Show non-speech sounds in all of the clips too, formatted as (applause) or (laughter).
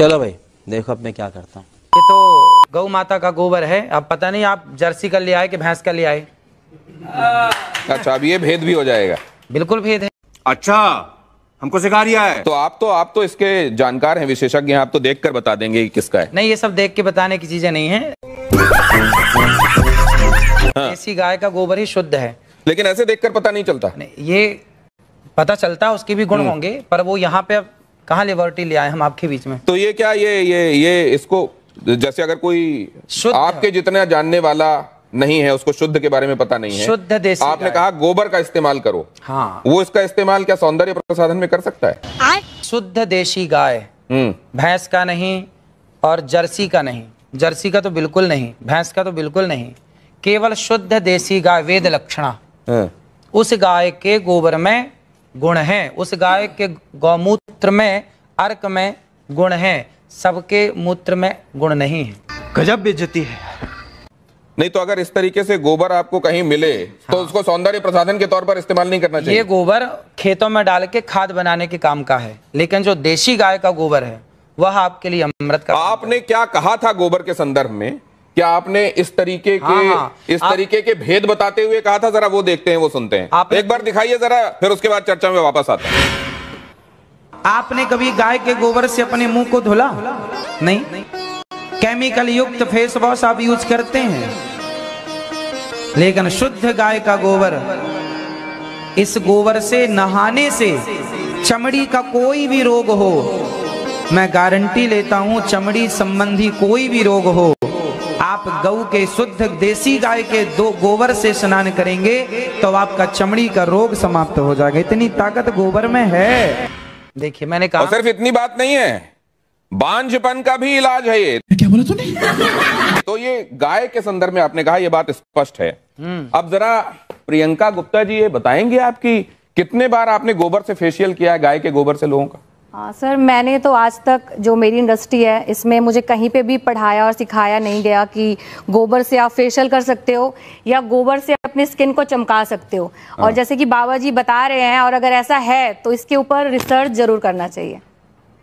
चलो भाई देखो अब मैं क्या करता हूँ ये तो गौ माता का गोबर है अब पता नहीं आप जर्सी का ले आए कि भैंस का ले आए अच्छा अब ये भेद भी हो जाएगा बिल्कुल भेद है अच्छा हमको सिखा रिया है तो आप तो आप तो इसके जानकार हैं विशेषज्ञ हैं आप तो देख कर बता देंगे किसका है नहीं ये सब देख के बताने की चीजें नहीं है ऐसी हाँ। गाय का गोबर ही शुद्ध है लेकिन ऐसे देखकर पता नहीं चलता नहीं, ये पता चलता उसके भी गुण हम्म। होंगे पर वो यहाँ पे कहा लिबर्टी ले आए हम आपके बीच में तो ये क्या ये ये ये इसको जैसे अगर कोई आपके जितना जानने वाला नहीं है उसको शुद्ध के बारे में पता नहीं है शुद्ध देसी आपने कहा गोबर का इस्तेमाल करो हाँ वो इसका इस्तेमाल क्या सौंदर्य प्रसाधन में कर सकता है शुद्ध देशी गाय हम्म। भैंस का नहीं और जर्सी का नहीं जर्सी का तो बिल्कुल नहीं भैंस का तो बिल्कुल नहीं केवल शुद्ध देसी गाय वेद लक्षणा हाँ। उस गाय के गोबर में गुण हैं उस गाय के गौमूत्र में अर्क में गुण हैं सबके मूत्र में गुण नहीं है गजब बेजती है नहीं तो अगर इस तरीके से गोबर आपको कहीं मिले तो हाँ। तो उसको सौंदर्य प्रसाधन के तौर पर इस्तेमाल नहीं करना चाहिए ये गोबर खेतों में डाल के खाद बनाने के काम का है लेकिन जो देशी गाय का गोबर है वह आपके लिए अमृत का आपने क्या कहा था गोबर के संदर्भ में क्या आपने इस तरीके के हाँ, हाँ, इस आप, तरीके के भेद बताते हुए कहा था जरा वो देखते हैं वो सुनते हैं आप एक बार दिखाइए जरा फिर उसके बाद चर्चा में वापस आते हैं आपने कभी गाय के गोबर से अपने मुंह को धुला नहीं, नहीं। केमिकल युक्त फेस वॉश आप यूज करते हैं लेकिन शुद्ध गाय का गोबर इस गोबर से नहाने से चमड़ी का कोई भी रोग हो मैं गारंटी लेता हूं चमड़ी संबंधी कोई भी रोग हो आप गऊ के शुद्ध देसी गाय के दो गोबर से स्नान करेंगे तो आपका चमड़ी का रोग समाप्त हो जाएगा इतनी ताकत गोबर में है देखिए मैंने कहा सिर्फ इतनी बात नहीं है बांझपन का भी इलाज है ये क्या बोला तूने तो ये गाय के संदर्भ में आपने कहा ये बात स्पष्ट है हम्म। अब जरा प्रियंका गुप्ता जी ये बताएंगे आपकी कितने बार आपने गोबर से फेशियल किया है गाय के गोबर से लोगों का हाँ सर मैंने तो आज तक जो मेरी इंडस्ट्री है इसमें मुझे कहीं पे भी पढ़ाया और सिखाया नहीं गया कि गोबर से आप फेशियल कर सकते हो या गोबर से अपने स्किन को चमका सकते हो हाँ। और जैसे कि बाबा जी बता रहे हैं और अगर ऐसा है तो इसके ऊपर रिसर्च जरूर करना चाहिए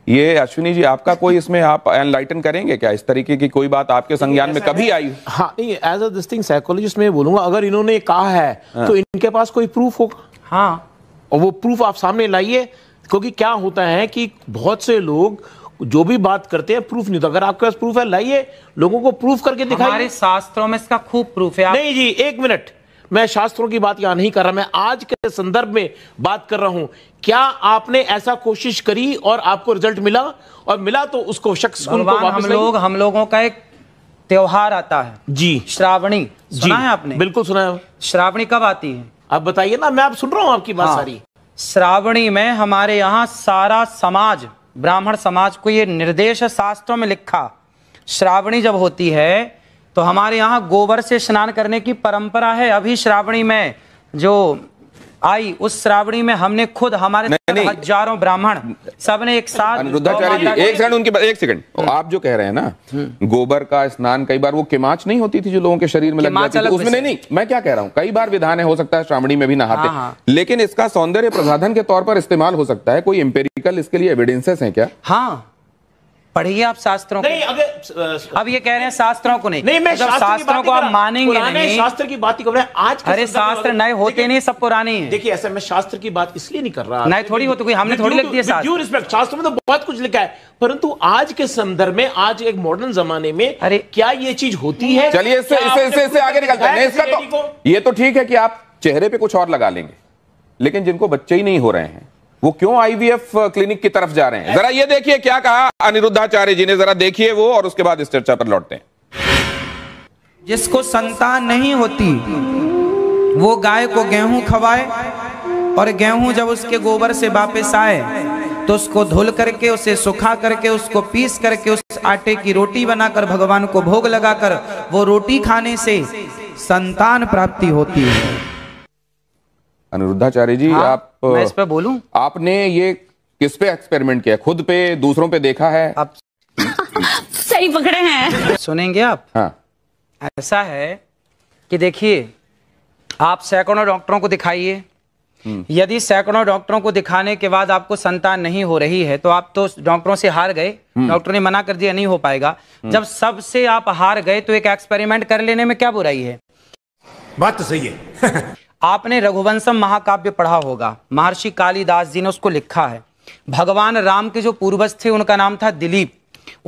ये अश्विनी जी आपका कोई इसमें आप एनलाइटन करेंगे क्या इस तरीके की कोई बात आपके संज्ञान में कभी आई हाँ नहीं एज अ दिस साइकोलॉजिस्ट मैं बोलूंगा अगर इन्होंने कहा है हाँ। तो इनके पास कोई प्रूफ होगा हाँ और वो प्रूफ आप सामने लाइए क्योंकि क्या होता है कि बहुत से लोग जो भी बात करते हैं प्रूफ नहीं तो अगर आपके पास प्रूफ है लाइए लोगों को प्रूफ करके दिखाइए हमारे शास्त्रों में इसका खूब प्रूफ है नहीं जी एक मिनट मैं शास्त्रों की बात यहां नहीं कर रहा मैं आज के संदर्भ में बात कर रहा हूं क्या आपने ऐसा कोशिश करी और आपको रिजल्ट मिला और मिला तो उसको शख्स हम लोग हम लोगों का एक त्योहार आता है जी श्रावणी जी, है आपने बिल्कुल सुना है श्रावणी कब आती है आप बताइए ना मैं आप सुन रहा हूँ आपकी बात हाँ। सारी श्रावणी में हमारे यहाँ सारा समाज ब्राह्मण समाज को ये निर्देश शास्त्रों में लिखा श्रावणी जब होती है तो हमारे यहाँ गोबर से स्नान करने की परंपरा है अभी श्रावणी में जो आई उस श्रावणी में हमने खुद हमारे हजारों ब्राह्मण सबने एक साथ जी एक सेकंड उनके एक सेकंड आप जो कह रहे हैं ना हम्म। गोबर का स्नान कई बार वो किमाच नहीं होती थी जो लोगों के शरीर में लग जाती थी उसमें नहीं नहीं मैं क्या कह रहा हूँ कई बार विधान है हो सकता है श्रावणी में भी नहाते हाँ, हाँ। लेकिन इसका सौंदर्य प्रसाधन के तौर पर इस्तेमाल हो सकता है कोई एम्पेरिकल इसके लिए एविडेंसेस है क्या हाँ पढ़िए आप शास्त्रों को अब ये कह रहे हैं शास्त्रों को नहीं मैं मतलब शास्त्रों को आप मानेंगे शास्त्र की बात ही कर रहे हैं आज अरे शास्त्र नए होते नहीं सब पुराने हैं देखिए ऐसा मैं शास्त्र की बात इसलिए नहीं कर रहा नए थोड़ी होते हमने थोड़ी लिख दिया रिस्पेक्ट शास्त्र में तो बहुत कुछ लिखा है परंतु आज के संदर्भ में आज एक मॉडर्न जमाने में अरे क्या ये चीज होती है चलिए इससे इससे इससे आगे निकलते हैं इसका तो ये तो ठीक है कि आप चेहरे पे कुछ और लगा लेंगे लेकिन जिनको बच्चे ही नहीं हो रहे हैं वो क्यों आईवीएफ क्लिनिक की तरफ जा रहे हैं जरा ये देखिए क्या कहा अनिरुद्धाचार्य जी ने जरा देखिए वो और उसके बाद इस चर्चा पर लौटते हैं जिसको संतान नहीं होती वो गाय को गेहूं खवाए और गेहूं जब उसके गोबर से वापस आए तो उसको धुल करके उसे सुखा करके उसको पीस करके उस आटे की रोटी बनाकर भगवान को भोग लगाकर वो रोटी खाने से संतान प्राप्ति होती है अनिरुद्धाचार्य जी हाँ, आप मैं इस पे बोलूं आपने ये किस पे एक्सपेरिमेंट किया खुद पे दूसरों पे देखा है आप सही पकड़े हैं सुनेंगे आप हाँ ऐसा है कि देखिए आप सैकड़ों डॉक्टरों को दिखाइए हम्म। यदि सैकड़ों डॉक्टरों को दिखाने के बाद आपको संतान नहीं हो रही है तो आप तो डॉक्टरों से हार गए हम्म। डॉक्टर ने मना कर दिया नहीं हो पाएगा हम्म। जब सबसे आप हार गए तो एक एक्सपेरिमेंट कर लेने में क्या बुराई है बात तो सही है (laughs) आपने रघुवंशम महाकाव्य पढ़ा होगा महर्षि कालिदास जी ने उसको लिखा है भगवान राम के जो पूर्वज थे उनका नाम था दिलीप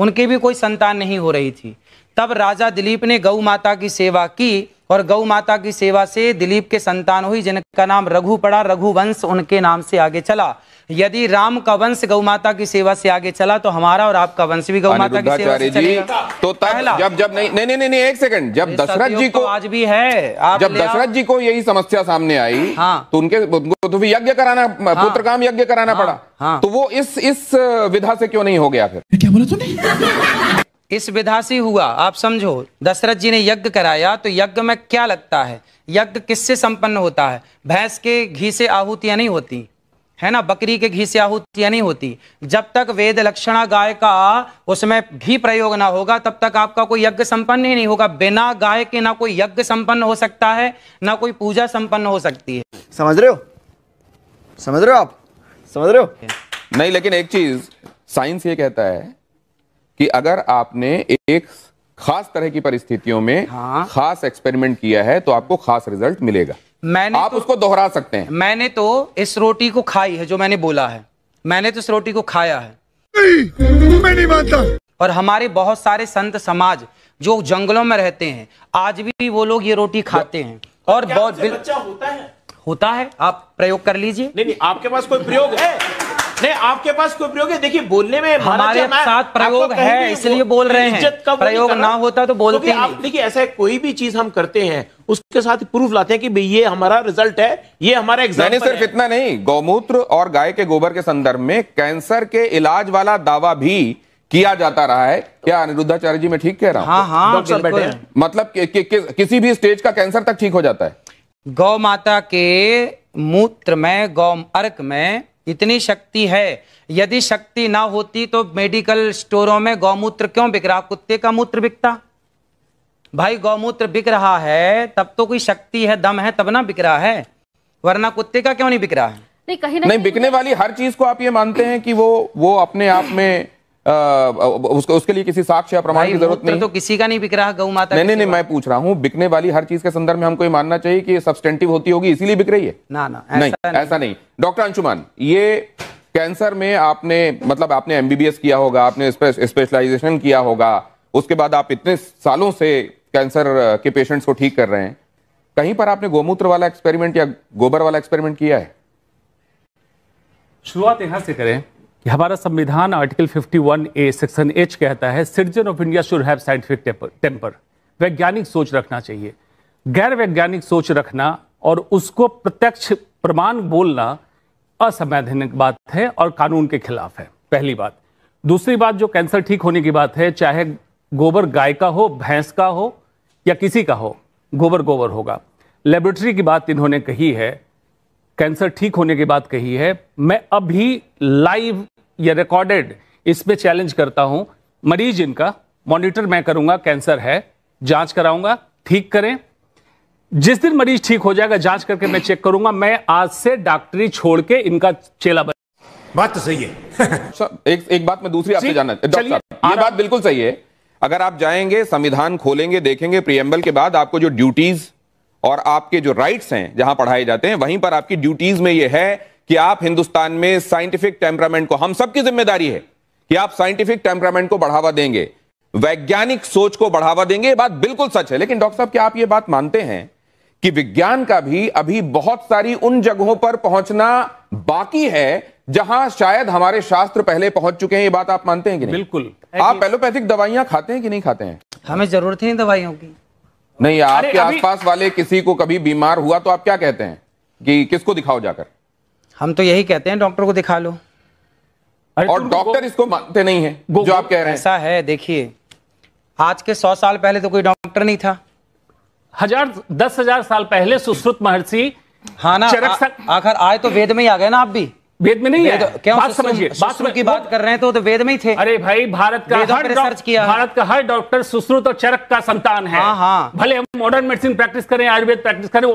उनके भी कोई संतान नहीं हो रही थी तब राजा दिलीप ने गौ माता की सेवा की और गौ माता की सेवा से दिलीप के संतान हुई जिनका नाम रघु पड़ा रघुवंश उनके नाम से आगे चला यदि राम का वंश गौ माता की सेवा से आगे चला तो हमारा और आपका वंश भी गौ माता की सेवा से चलेगा तो तब जब जब नहीं नहीं नहीं नहीं एक सेकंड जब दशरथ जी तो को आज भी है आप जब दशरथ जी को यही समस्या सामने आई हाँ, तो उनके तो यज्ञ कराना हाँ, पुत्र काम यज्ञ कराना हाँ, पड़ा हाँ, तो वो इस इस विधा से क्यों नहीं हो गया फिर क्या बोला तूने इस विधा से हुआ आप समझो दशरथ जी ने यज्ञ कराया तो यज्ञ में क्या लगता है यज्ञ किससे संपन्न होता है भैंस के घी से आहूतियां नहीं होती है ना बकरी के घी से आहूतियां नहीं होती जब तक वेद लक्षणा गाय का उसमें घी प्रयोग ना होगा तब तक आपका कोई यज्ञ संपन्न ही नहीं होगा बिना गाय के ना कोई यज्ञ संपन्न हो सकता है ना कोई पूजा संपन्न हो सकती है समझ रहे हो समझ रहे हो आप समझ रहे हो नहीं लेकिन एक चीज साइंस ये कहता है कि अगर आपने एक खास तरह की परिस्थितियों में हाँ। खास एक्सपेरिमेंट किया है तो आपको खास रिजल्ट मिलेगा मैंने आप तो, उसको दोहरा सकते हैं मैंने तो इस रोटी को खाई है जो मैंने बोला है मैंने तो इस रोटी को खाया है नहीं, मैं नहीं मानता और हमारे बहुत सारे संत समाज जो जंगलों में रहते हैं आज भी वो लोग ये रोटी खाते हैं और बहुत होता है होता है आप प्रयोग कर लीजिए नहीं नहीं आपके पास कोई प्रयोग है नहीं आपके पास कोई प्रयोग है देखिए बोलने में हमारे साथ प्रयोग है इसलिए बोल रहे हैं इज्जत का प्रयोग ना होता तो बोलते आप देखिए ऐसा कोई भी चीज हम करते हैं उसके साथ प्रूफ लाते हैं कि भाई ये हमारा रिजल्ट है ये हमारा एग्जाम सिर्फ इतना नहीं गौमूत्र और गाय के गोबर के संदर्भ में कैंसर के इलाज वाला दावा भी किया जाता रहा है क्या अनिरुद्धाचार्य जी मैं ठीक कह रहा हूँ हाँ, हाँ, बैठे मतलब कि, कि, कि, किसी भी स्टेज का कैंसर तक ठीक हो जाता है गौ माता के मूत्र में गौ अर्क में इतनी शक्ति है यदि शक्ति ना होती तो मेडिकल स्टोरों में गौमूत्र क्यों बिक रहा कुत्ते का मूत्र बिकता भाई गौमूत्र बिक रहा है तब तो कोई शक्ति है दम है तब ना बिक रहा है वरना कुत्ते का क्यों नहीं बिक रहा है नहीं कहीं नहीं, नहीं बिकने वाली हर चीज को आप ये मानते हैं कि वो वो अपने आप में आ, उसको उसके लिए किसी साक्ष्य या प्रमाण की जरूरत नहीं तो किसी का नहीं बिक रहा गौ माता नहीं नहीं नहीं मैं पूछ रहा हूँ बिकने वाली हर चीज के संदर्भ में हमको ये मानना चाहिए कि सब्सटेंटिव होती होगी इसीलिए बिक रही है ना ना नहीं ऐसा नहीं डॉक्टर अंशुमान ये कैंसर में आपने मतलब आपने एमबीबीएस किया होगा आपने स्पेशलाइजेशन किया होगा उसके बाद आप इतने सालों से कैंसर के पेशेंट्स को ठीक कर रहे हैं कहीं पर आपने गोमूत्र वाला एक्सपेरिमेंट या गोबर वाला एक्सपेरिमेंट किया है शुरुआत यहां से करें कि हमारा संविधान आर्टिकल 51 ए सेक्शन एच कहता है citizen of India should have scientific temper वैज्ञानिक सोच रखना चाहिए गैर वैज्ञानिक सोच रखना और उसको प्रत्यक्ष प्रमाण बोलना असंवैधानिक बात है और कानून के खिलाफ है पहली बात दूसरी बात जो कैंसर ठीक होने की बात है चाहे गोबर गाय का हो भैंस का हो या किसी का हो गोबर गोबर होगा लेबोरेटरी की बात इन्होंने कही है कैंसर ठीक होने की बात कही है मैं अभी लाइव या रिकॉर्डेड इस पे चैलेंज करता हूं मरीज इनका मॉनिटर मैं करूंगा कैंसर है जांच कराऊंगा ठीक करें जिस दिन मरीज ठीक हो जाएगा जांच करके मैं चेक करूंगा मैं आज से डॉक्टरी छोड़ के इनका चेला बन बात तो सही है (laughs) एक एक बात मैं दूसरी आपसे जानना डॉक्टर ये बात बिल्कुल सही है अगर आप जाएंगे संविधान खोलेंगे देखेंगे प्रियम्बल के बाद आपको जो ड्यूटीज और आपके जो राइट्स हैं जहां पढ़ाए जाते हैं वहीं पर आपकी ड्यूटीज में यह है कि आप हिंदुस्तान में साइंटिफिक टेम्परामेंट को हम सबकी जिम्मेदारी है कि आप साइंटिफिक टेम्परामेंट को बढ़ावा देंगे वैज्ञानिक सोच को बढ़ावा देंगे ये बात बिल्कुल सच है लेकिन डॉक्टर साहब क्या आप ये बात मानते हैं कि विज्ञान का भी अभी बहुत सारी उन जगहों पर पहुंचना बाकी है जहां शायद हमारे शास्त्र पहले पहुंच चुके हैं ये बात आप मानते हैं कि नहीं बिल्कुल आप एलोपैथिक दवाइयां खाते हैं कि नहीं खाते हैं हमें जरूरत ही नहीं दवाइयों की नहीं आपके आसपास वाले किसी को कभी बीमार हुआ तो आप क्या कहते हैं कि किसको दिखाओ जाकर हम तो यही कहते हैं डॉक्टर को दिखा लो और डॉक्टर इसको मानते नहीं है गो, जो आप कह रहे हैं ऐसा है देखिए आज के सौ साल पहले तो कोई डॉक्टर नहीं था हजार दस हजार साल पहले सुश्रुत महर्षि हाँ ना आखिर आए तो वेद में ही आ गए ना आप भी वेद में नहीं है बात समझिए बात की बात कर रहे हैं तो तो वेद में ही थे अरे भाई भारत का हर रिसर्च किया भारत का हर डॉक्टर सुश्रुत और चरक का संतान है हाँ हाँ भले हम मॉडर्न मेडिसिन प्रैक्टिस करें आयुर्वेद प्रैक्टिस करें